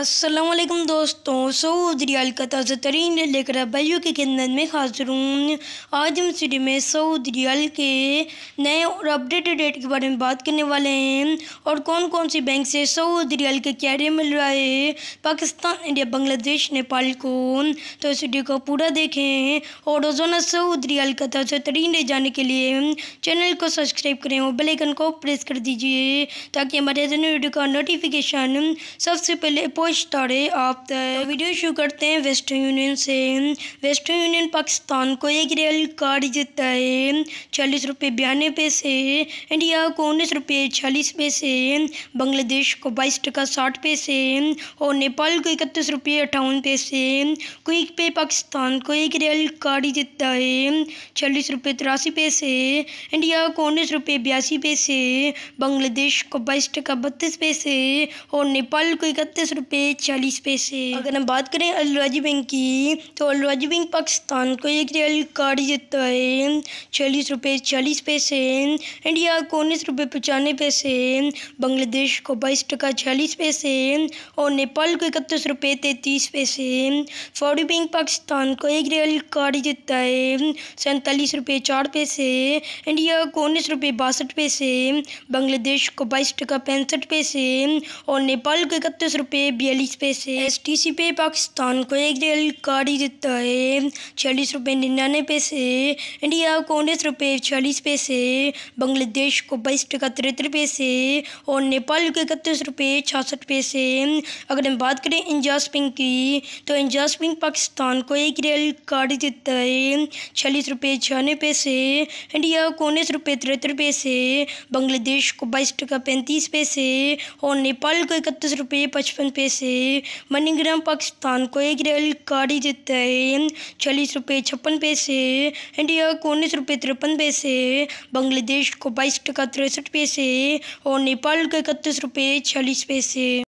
असलम दोस्तों Saudi riyal का ताज़ा तरीन लेकर भाइयों के खिदत में हाजिर हूँ आज हम सीडी में सऊदी रियाल के नए और अपडेटेड डेट के बारे में बात करने वाले हैं और कौन कौन सी बैंक से सऊदी रियाल के कैरियर मिल रहा है पाकिस्तान इंडिया बांग्लादेश नेपाल को तो इस वीडियो को पूरा देखें और रोज़ाना सऊदी रियाल का ताज़ा तरीन ले जाने के लिए चैनल को सब्सक्राइब करें और बेलैकन को प्रेस कर दीजिए ताकि हमारे वीडियो का नोटिफिकेशन सबसे पहले पहुँच स्टडी ऑफ द वीडियो शुरू करते हैं वेस्टर्न यूनियन से वेस्टर्न यूनियन पाकिस्तान को एक रेल कार्ड जीता है चालीस रुपये बयानवे पैसे इंडिया को उन्नीस रुपये चालीस पैसे बांग्लादेश को बाईस टका साठ पैसे और नेपाल को इकतीस रुपये अट्ठावन पैसे क्विक पे पाकिस्तान को एक रेल कार्ड जीता है चालीस रुपये तिरासी पैसे इंडिया को उन्नीस रुपये बयासी पैसे बांग्लादेश को बाईस टका बत्तीस पैसे और नेपाल को इकतीस रुपये रुपये चालीस पैसे अगर हम बात करें अलराजी बैंक की तो अलराजी बैंक पाकिस्तान को एक रियल कार्ड देता है चालीस रुपये चालीस पैसे इंडिया को उन्नीस रुपये पचानवे पैसे बांग्लादेश को बाईस टका चालीस पैसे और नेपाल को इकतीस रुपये तैतीस पैसे फौरी बैंक पाकिस्तान को एक रियल कार्ड देता है सैंतालीस रुपये चार पैसे इंडिया को उन्नीस रुपये बासठ पैसे बांग्लादेश को बाईस टका पैंसठ पैसे और नेपाल को इकतीस रुपये बयालीस पैसे एस टी सी पे पाकिस्तान को एक रेल गाड़ी देता है चालीस रुपये निन्यानवे पैसे इंडिया को उन्नीस रुपये चालीस पैसे बांग्लादेश को बाईस टका तिरहत्तर पैसे और नेपाल को इकतीस रुपये छियासठ पैसे अगर हम बात करें इंजाज पिंग की तो इंजाज पिंग पाकिस्तान को एक रेल गाड़ी देता है चालीस रुपये छियानवे पैसे इंडिया को उन्नीस रुपये तिरहत्तर पैसे बांग्लादेश को बाईस टका पैंतीस पैसे और नेपाल को इकतीस रुपये पचपन पैसे से मनीग्राम पाकिस्तान को एक रेलगाड़ी देता है चालीस रुपये छप्पन पैसे इंडिया को उन्नीस रुपये तिरपन पैसे बांग्लादेश को बाईस टका तिरसठ पैसे और नेपाल को इकतीस रुपये चालीस पैसे